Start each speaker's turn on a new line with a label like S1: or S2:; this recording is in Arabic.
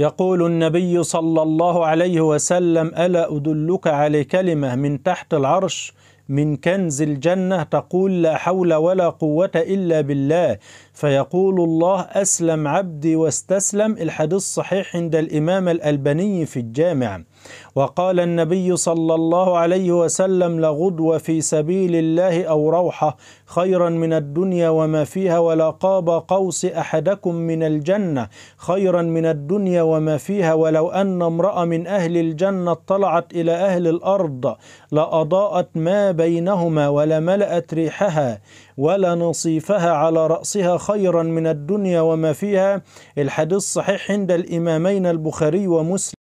S1: يقول النبي صلى الله عليه وسلم الا ادلك على كلمه من تحت العرش من كنز الجنة تقول لا حول ولا قوة إلا بالله فيقول الله أسلم عبدي واستسلم الحديث صحيح عند الإمام الألباني في الجامع وقال النبي صلى الله عليه وسلم لغدوة في سبيل الله أو روحة خيرا من الدنيا وما فيها ولا قاب قوس أحدكم من الجنة خيرا من الدنيا وما فيها ولو أن امرأة من أهل الجنة اطلعت إلى أهل الأرض لأضاءت ما بينهما ولملأت ريحها ولا نصيفها على رأسها خيرا من الدنيا وما فيها الحديث صحيح عند الإمامين البخاري ومسلم